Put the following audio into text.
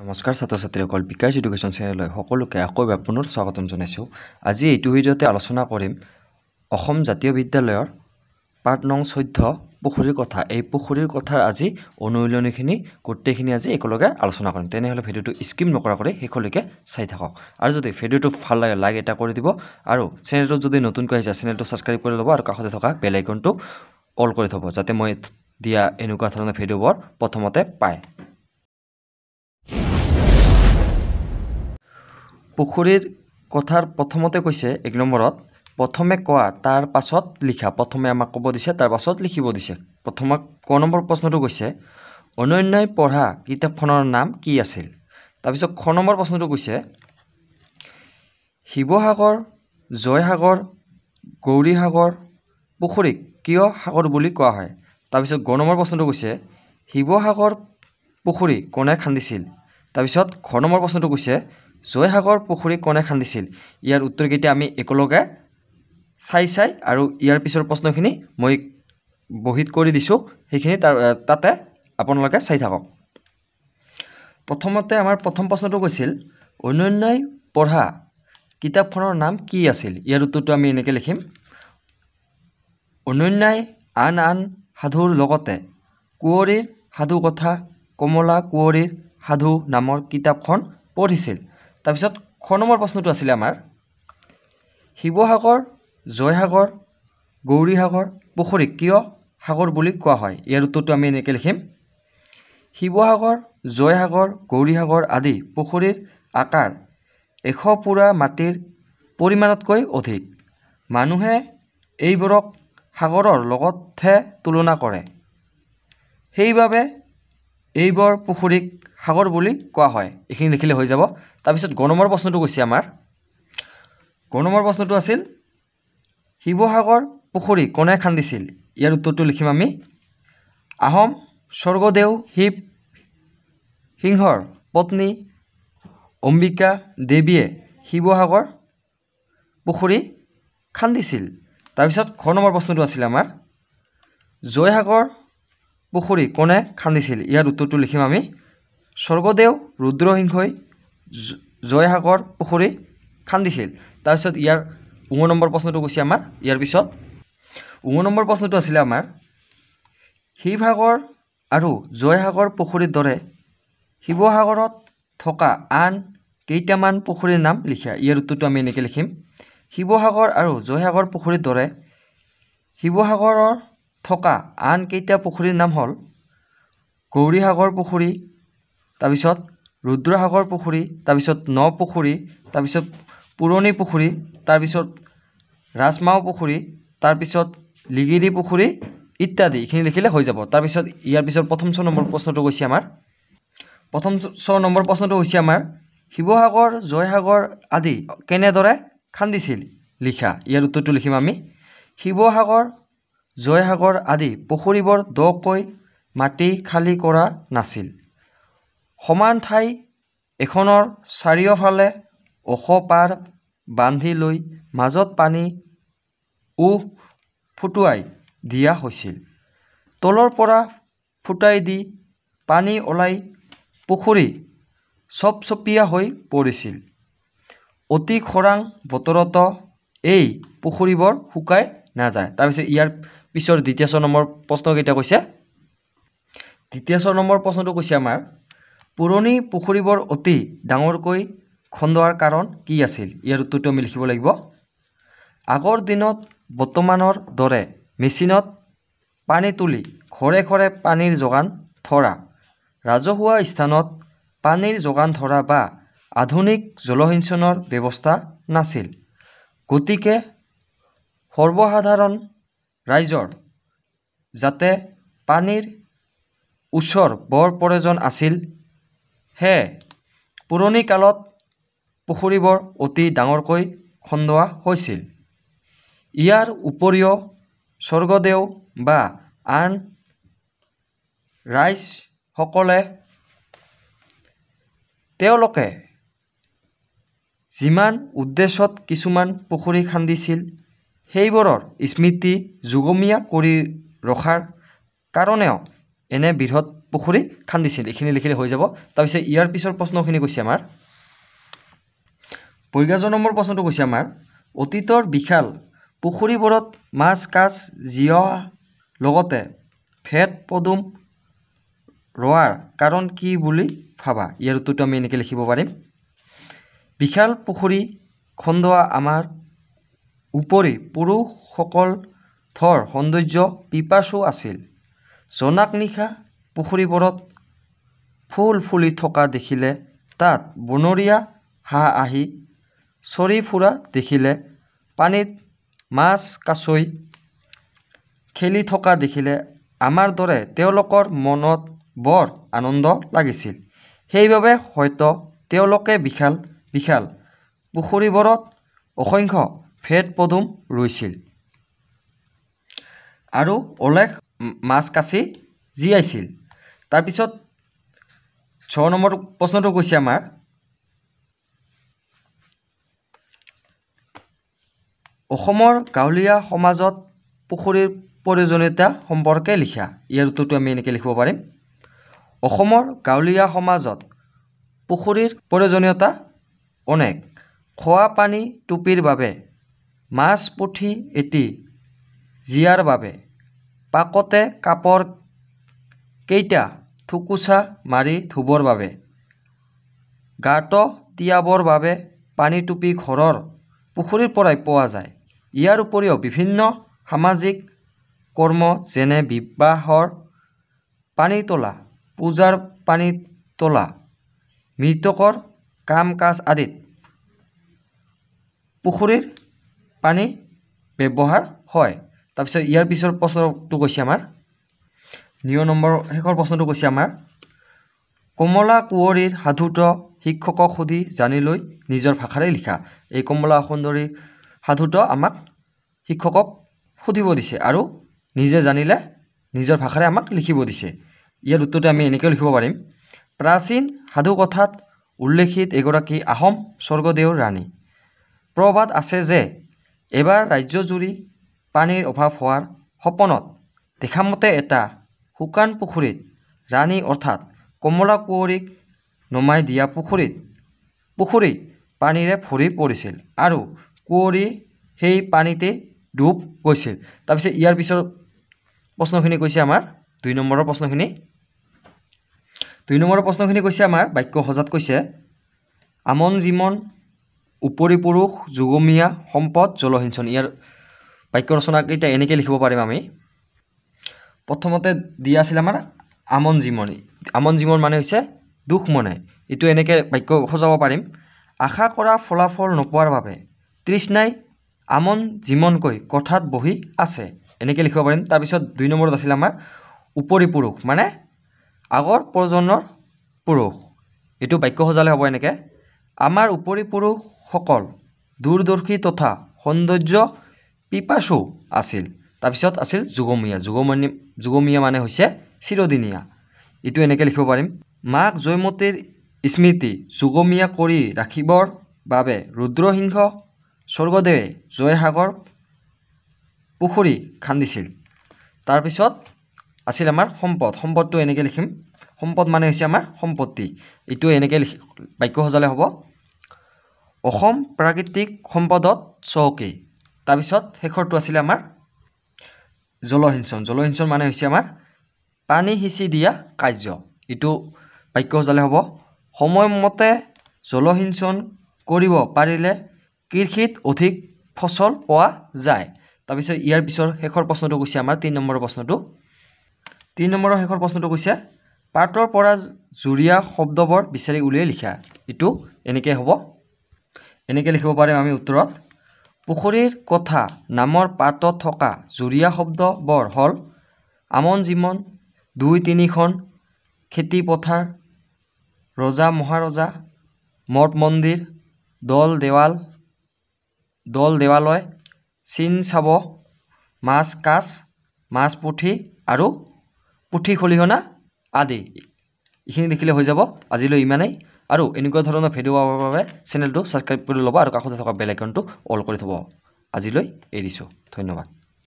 নমস্কাৰ ছাত্ৰ ছাত্ৰীসকল বিকাশ এডুকেশ্যন চেনেললৈ সকলোকে আকৌ এবাৰ পুনৰ স্বাগতম জনাইছোঁ আজি এইটো ভিডিঅ'তে আলোচনা কৰিম অসম জাতীয় বিদ্যালয়ৰ পাঠ নং চৈধ্য পুখুৰীৰ কথা এই পুখুৰীৰ কথাৰ আজি অনুশীলনীখিনি গোটেইখিনি আজি একেলগে আলোচনা কৰিম তেনেহ'লে ভিডিঅ'টো স্কিপ নকৰাকৈ শেষলৈকে চাই থাকক আৰু যদি ভিডিঅ'টো ভাল লাগে লাইক এটা কৰি দিব আৰু চেনেলটোত যদি নতুনকৈ আহিছে চেনেলটো ছাবস্ক্ৰাইব কৰি ল'ব আৰু কাষতে থকা বেল আইকনটো অল কৰি থ'ব যাতে মই দিয়া এনেকুৱা ধৰণৰ ভিডিঅ'বোৰ প্ৰথমতে পায় পুখুৰীৰ কথাৰ প্ৰথমতে কৈছে এক নম্বৰত প্ৰথমে কোৱা তাৰ পাছত লিখা প্ৰথমে আমাক ক'ব দিছে তাৰ পাছত লিখিব দিছে প্ৰথমে ক নম্বৰ প্ৰশ্নটো কৈছে অনন্যাই পঢ়া কিতাপখনৰ নাম কি আছিল তাৰপিছত খ নম্বৰ প্ৰশ্নটো কৈছে শিৱসাগৰ জয়সাগৰ গৌৰীসাগৰ পুখুৰীক কিয় সাগৰ বুলি কোৱা হয় তাৰপিছত গ নম্বৰ প্ৰশ্নটো কৈছে শিৱসাগৰ পুখুৰী কোনে খান্দিছিল তাৰপিছত ঘ নম্বৰ প্ৰশ্নটো কৈছে জয়সাগৰ পুখুৰী কোনে খান্দিছিল ইয়াৰ উত্তৰকেইটা আমি একেলগে চাই চাই আৰু ইয়াৰ পিছৰ প্ৰশ্নখিনি মই বহীত কৰি দিছোঁ সেইখিনি তাৰ তাতে আপোনালোকে চাই থাকক প্ৰথমতে আমাৰ প্ৰথম প্ৰশ্নটো কৈছিল অনন্যাই পঢ়া কিতাপখনৰ নাম কি আছিল ইয়াৰ উত্তৰটো আমি এনেকৈ লিখিম অনন্যাই আন আন সাধুৰ লগতে কুঁৱৰীৰ সাধুকথা কমলা কুঁৱৰীৰ সাধু নামৰ কিতাপখন পঢ়িছিল তাৰপিছত শ নম্বৰ প্ৰশ্নটো আছিলে আমাৰ শিৱসাগৰ জয়সাগৰ গৌৰীসাগৰ পুখুৰীক কিয় সাগৰ বুলি কোৱা হয় ইয়াৰ উত্তৰটো আমি এনেকৈ লিখিম শিৱসাগৰ জয়সাগৰ গৌৰীসাগৰ আদি পুখুৰীৰ আকাৰ এশ পুৰা মাটিৰ পৰিমাণতকৈ অধিক মানুহে এইবোৰক সাগৰৰ লগতহে তুলনা কৰে সেইবাবে এইবোৰ পুখুৰীক সাগৰ বুলি কোৱা হয় এইখিনি লিখিলে হৈ যাব তাৰপিছত গ নম্বৰ প্ৰশ্নটো কৈছে আমাৰ গ নম্বৰ প্ৰশ্নটো আছিল শিৱসাগৰ পুখুৰী কোনে খান্দিছিল ইয়াৰ উত্তৰটো লিখিম আমি আহোম স্বৰ্গদেউ শিৱ সিংহৰ পত্নী অম্বিকা দেৱীয়ে শিৱসাগৰ পুখুৰী খান্দিছিল তাৰপিছত ঘৰ নম্বৰ প্ৰশ্নটো আছিল আমাৰ জয়সাগৰ পুখুৰী কোনে খান্দিছিল ইয়াৰ উত্তৰটো লিখিম আমি স্বৰ্গদেউ ৰুদ্ৰসিংহই জয়সাগৰ পুখুৰী খান্দিছিল তাৰপিছত ইয়াৰ ঊন নম্বৰ প্ৰশ্নটো কৈছে আমাৰ ইয়াৰ পিছত ঊন নম্বৰ প্ৰশ্নটো আছিলে আমাৰ শিৱসাগৰ আৰু জয়সাগৰ পুখুৰীৰ দৰে শিৱসাগৰত থকা আন কেইটামান পুখুৰীৰ নাম লিখা ইয়াৰ উত্তৰটো আমি এনেকৈ লিখিম শিৱসাগৰ আৰু জয়সাগৰ পুখুৰীৰ দৰে শিৱসাগৰৰ থকা আন কেইটা পুখুৰীৰ নাম হ'ল গৌৰীসাগৰ পুখুৰী তাৰপিছত ৰুদ্ৰসাগৰ পুখুৰী তাৰপিছত ন পুখুৰী তাৰপিছত পুৰণি পুখুৰী তাৰপিছত ৰাজমাও পুখুৰী তাৰপিছত লিগিৰি পুখুৰী ইত্যাদি এইখিনি লিখিলে হৈ যাব তাৰপিছত ইয়াৰ পিছত প্ৰথম ছয় নম্বৰ প্ৰশ্নটো কৈছে আমাৰ প্ৰথম ছয় নম্বৰ প্ৰশ্নটো হৈছে আমাৰ শিৱসাগৰ জয়সাগৰ আদি কেনেদৰে খান্দিছিল লিখা ইয়াৰ উত্তৰটো লিখিম আমি শিৱসাগৰ জয়সাগৰ আদি পুখুৰীবোৰ দকৈ মাটি খালী কৰা নাছিল সমান ঠাই এখনৰ চাৰিওফালে ওখ পাৰ বান্ধি লৈ মাজত পানী উহ ফুটুৱাই দিয়া হৈছিল তলৰ পৰা ফুটাই দি পানী ওলাই পুখুৰী চপচপীয়া হৈ পৰিছিল অতি খৰাং বতৰতো এই পুখুৰীবোৰ শুকাই নাযায় তাৰপিছত ইয়াৰ পিছৰ দ্বিতীয় ছয় নম্বৰ প্ৰশ্নকেইটা কৈছে দ্বিতীয় ছয় নম্বৰ প্ৰশ্নটো কৈছে আমাৰ পুৰণি পুখুৰীবোৰ অতি ডাঙৰকৈ খন্দোৱাৰ কাৰণ কি আছিল ইয়াৰ উত্তৰটো আমি লিখিব লাগিব আগৰ দিনত বৰ্তমানৰ দৰে মেচিনত পানী তুলি ঘৰে ঘৰে পানীৰ যোগান ধৰা ৰাজহুৱা স্থানত পানীৰ যোগান ধৰা বা আধুনিক জলসিঞ্চনৰ ব্যৱস্থা নাছিল গতিকে সৰ্বসাধাৰণ ৰাইজৰ যাতে পানীৰ ওচৰ বৰ প্ৰয়োজন আছিল সেয়ে পুৰণি কালত পুখুৰীবোৰ অতি ডাঙৰকৈ খন্দোৱা হৈছিল ইয়াৰ উপৰিও স্বৰ্গদেউ বা আন ৰাইজসকলে তেওঁলোকে যিমান উদ্দেশ্যত কিছুমান পুখুৰী খান্দিছিল সেইবোৰৰ স্মৃতি যুগমীয়া কৰি ৰখাৰ কাৰণেও এনে বৃহৎ পুখুৰী খান্দিছিল এইখিনি লিখিলে হৈ যাব তাৰপিছত ইয়াৰ পিছৰ প্ৰশ্নখিনি কৈছে আমাৰ পৰিগাজন নম্বৰ প্ৰশ্নটো কৈছে আমাৰ অতীতৰ বিশাল পুখুৰীবোৰত মাছ কাঁচ জীয়া লগতে ফেট পদুম ৰোৱাৰ কাৰণ কি বুলি ভাবা ইয়াৰ উত্তৰটো আমি এনেকৈ লিখিব পাৰিম বিশাল পুখুৰী খন্দোৱা আমাৰ উপৰি পুৰুষসকল থৰ সৌন্দৰ্য পিপাচু আছিল জোনাক নিশা পুখুৰীবোৰত ফুল ফুলি থকা দেখিলে তাত বনৰীয়া হাঁহ আহি চৰি ফুৰা দেখিলে পানীত মাছ কাছৈ খেলি থকা দেখিলে আমাৰ দৰে তেওঁলোকৰ মনত বৰ আনন্দ লাগিছিল সেইবাবে হয়তো তেওঁলোকে বিশাল বিশাল পুখুৰীবোৰত অসংখ্য ফ্ৰেড পদুম ৰুইছিল আৰু অলেখ মাছ কাচি জীয়াইছিল তাৰপিছত ছয় নম্বৰ প্ৰশ্নটো কৈছে আমাৰ অসমৰ গাঁৱলীয়া সমাজত পুখুৰীৰ প্ৰয়োজনীয়তা সম্পৰ্কে লিখা ইয়াৰ উত্তৰটো আমি এনেকৈ লিখিব পাৰিম অসমৰ গাঁৱলীয়া সমাজত পুখুৰীৰ প্ৰয়োজনীয়তা অনেক খোৱা পানী টুপিৰ বাবে মাছ পুঠি এটি জিয়াৰ বাবে পাকতে কাপৰ কেইটা থুকুচা মাৰি ধুবৰ বাবে গাঁত তিয়াবৰ বাবে পানী টুপি ঘৰৰ পুখুৰীৰ পৰাই পোৱা যায় ইয়াৰ উপৰিও বিভিন্ন সামাজিক কৰ্ম যেনে বিবাহৰ পানী তোলা পূজাৰ পানী তোলা মৃতকৰ কাম কাজ আদিত পুখুৰীৰ পানী ব্যৱহাৰ হয় তাৰপিছত ইয়াৰ পিছৰ প্ৰশ্নটো কৈছে আমাৰ নিয় নম্বৰ শেষৰ প্ৰশ্নটো কৈছে আমাৰ কমলা কুঁৱৰীৰ সাধুটো শিক্ষকক সুধি জানি লৈ নিজৰ ভাষাৰে লিখা এই কমলা সুন্দৰীৰ সাধুটো আমাক শিক্ষকক সুধিব দিছে আৰু নিজে জানিলে নিজৰ ভাষাৰে আমাক লিখিব দিছে ইয়াৰ উত্তৰটো আমি এনেকৈও লিখিব পাৰিম প্ৰাচীন সাধুকথাত উল্লেখিত এগৰাকী আহোম স্বৰ্গদেউৰ ৰাণী প্ৰবাদ আছে যে এইবাৰ ৰাজ্যজুৰি পানীৰ অভাৱ হোৱাৰ সপোনত দেখামতে এটা শুকান পুখুৰীত ৰাণী অৰ্থাৎ কমলা কুঁৱৰীক নমাই দিয়া পুখুৰীত পুখুৰী পানীৰে ভৰি পৰিছিল আৰু কুঁৱৰী সেই পানীতেই ডুব গৈছিল তাৰপিছত ইয়াৰ পিছৰ প্ৰশ্নখিনি কৈছে আমাৰ দুই নম্বৰৰ প্ৰশ্নখিনি দুই নম্বৰৰ প্ৰশ্নখিনি কৈছে আমাৰ বাক্য সজাত কৈছে আমন জীৱন উপৰিপুৰুষ যুগমীয়া সম্পদ জলসিঞ্চন ইয়াৰ বাক্য ৰচনাকেইটা এনেকৈ লিখিব পাৰিম আমি প্ৰথমতে দিয়া আছিল আমাৰ আমন জীৱনী আমন জীৱন মানে হৈছে দুখ মনে এইটো এনেকৈ বাক্য সজাব পাৰিম আশা কৰা ফলাফল নোপোৱাৰ বাবে তৃষ্ণাই আমন জীৱনকৈ কথাত বহি আছে এনেকৈ লিখিব পাৰিম তাৰপিছত দুই নম্বৰত আছিল আমাৰ উপৰিপুৰুষ মানে আগৰ প্ৰজন্মৰ পুৰুষ এইটো বাক্য সজালে হ'ব এনেকৈ আমাৰ উপৰি পুৰুষ সকল দূৰদৰ্শী তথা সৌন্দৰ্য পিপাচু আছিল তাৰপিছত আছিল যুগমীয়া যুগমণি যুগমীয়া মানে হৈছে চিৰদিনীয়া ইটো এনেকৈ লিখিব পাৰিম মাক জয়মতীৰ স্মৃতি যুগমীয়া কৰি ৰাখিবৰ বাবে ৰুদ্ৰসিংহ স্বৰ্গদেৱে জয়সাগৰ পুখুৰী খান্দিছিল তাৰপিছত আছিল আমাৰ সম্পদ সম্পদটো এনেকৈ লিখিম সম্পদ মানে হৈছে আমাৰ সম্পত্তি এইটো এনেকৈ লিখি বাক্য সজালে হ'ব অসম প্ৰাকৃতিক সম্পদত চহকী তাৰপিছত শেষৰটো আছিলে আমাৰ জলসিঞ্চন জলসিঞ্চন মানে হৈছে আমাৰ পানী সিঁচি দিয়া কাৰ্য এইটো বাক্য জালে হ'ব সময়মতে জলসিঞ্চন কৰিব পাৰিলে কৃষিত অধিক ফচল পোৱা যায় তাৰপিছত ইয়াৰ পিছৰ শেষৰ প্ৰশ্নটো কৈছে আমাৰ তিনি নম্বৰৰ প্ৰশ্নটো তিনি নম্বৰৰ শেষৰ প্ৰশ্নটো কৈছে পাটৰ পৰা জুৰীয়া শব্দবোৰ বিচাৰি উলিয়াই লিখা এইটো এনেকৈ হ'ব এনেকৈ লিখিব পাৰিম আমি উত্তৰত পুখুৰীৰ কথা নামৰ পাতত থকা জুৰীয়া শব্দবৰ হ'ল আমন জিমন দুই তিনিখন খেতিপথাৰ ৰজা মহাৰজা মঠ মন্দিৰ দল দেৱাল দল দেৱালয় চিন চাব মাছ কাছ মাছ পুঠি আৰু পুঠি খলিহনা আদি এইখিনি লিখিলে হৈ যাব আজিলৈ ইমানেই আৰু এনেকুৱা ধৰণৰ ভিডিঅ' পাবৰ বাবে চেনেলটো ছাবস্ক্ৰাইব কৰি ল'ব আৰু কাষতে থকা বেল আইকনটো অল কৰি থ'ব আজিলৈ এৰিছোঁ ধন্যবাদ